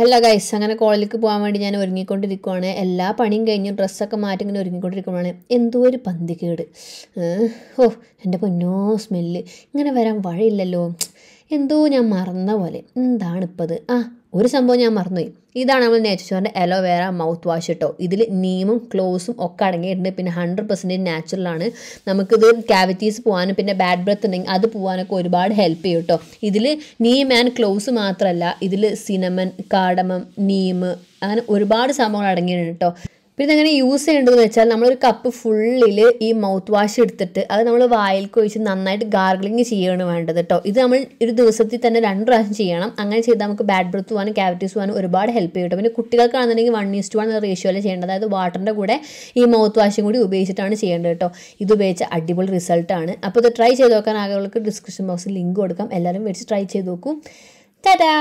hello guys അങ്ങനെ കോളേജിലേക്ക് പോകാൻ വേണ്ടി ഞാൻ ഒരുങ്ങിക്കൊണ്ടിരിക്കുവാണ് എല്ലാ പണിയും കഴിഞ്ഞു ഡ്രസ്സൊക്കെ മാറ്റി ഇങ്ങനെ ഒരുങ്ങിക്കൊണ്ടിരിക്കുമ്പോഴാണ് എന്തോ ഒരു പന്തികേട് ഓ എൻ്റെ പൊന്നോ സ്മെല്ല് ഇങ്ങനെ വരാൻ വഴിയില്ലല്ലോ എന്തോ ഞാൻ മറന്ന പോലെ എന്താണ് ആ ഒരു സംഭവം ഞാൻ മറന്നുപോയി ഇതാണ് നമ്മൾ നേച്ചോറിൻ്റെ അലോവേറ മൗത്ത് വാഷ് കേട്ടോ ഇതിൽ നീമും ക്ലോസും ഒക്കെ അടങ്ങിയിട്ടുണ്ട് പിന്നെ ഹൺഡ്രഡ് പെർസെൻറ്റേജ് നാച്ചുറലാണ് നമുക്കിത് ക്യാവിറ്റീസ് പോകാനും പിന്നെ ബാഡ് ബ്രത്ത് ഉണ്ടെങ്കിൽ അത് പോകാനൊക്കെ ഒരുപാട് ഹെൽപ്പ് ചെയ്യും കേട്ടോ ഇതിൽ നീം ആൻഡ് ക്ലോസ് മാത്രമല്ല ഇതിൽ സിനമൻ കാടമം നീം അങ്ങനെ ഒരുപാട് സംഭവങ്ങൾ അടങ്ങിയിട്ടുണ്ട് കേട്ടോ പിന്നെ എങ്ങനെ യൂസ് ചെയ്യേണ്ടതെന്ന് വെച്ചാൽ നമ്മളൊരു കപ്പ് ഫുള്ളിൽ ഈ മൗത്ത് വാഷ് എടുത്തിട്ട് അത് നമ്മൾ വായിൽ ഒഴിച്ച് നന്നായിട്ട് ഗാർഗിളിങ് ചെയ്യുകയാണ് വേണ്ടത് കേട്ടോ ഇത് നമ്മൾ ഒരു ദിവസത്തിൽ തന്നെ രണ്ട് പ്രാവശ്യം ചെയ്യണം അങ്ങനെ ചെയ്താൽ നമുക്ക് ബാഡ് ബ്രത്ത് പോകാനും ക്യാവിറ്റീസ് പോകാനും ഒരുപാട് ഹെൽപ്പ് ചെയ്യും പിന്നെ കുട്ടികൾക്കാണെന്നുണ്ടെങ്കിൽ വൺ ഈസ്റ്റ് വൺ എന്ന റേഷ്യോയിലെ ചെയ്യേണ്ടത് അതായത് വാട്ടറിൻ്റെ കൂടെ ഈ മൗത്ത് വാഷും കൂടി ഉപയോഗിച്ചിട്ടാണ് ചെയ്യേണ്ടത് കേട്ടോ ഇത് ഉപയോഗിച്ച അടിപൊളി റിസൾട്ടാണ് അപ്പോൾ ഇത് ട്രൈ ചെയ്ത് നോക്കാൻ ആളുകൾക്ക് ഡിസ്ക്രിപ്ഷൻ ബോക്സിൽ ലിങ്ക് കൊടുക്കാം എല്ലാവരും മേടിച്ച് ട്രൈ ചെയ്ത് നോക്കും ടാറ്റാ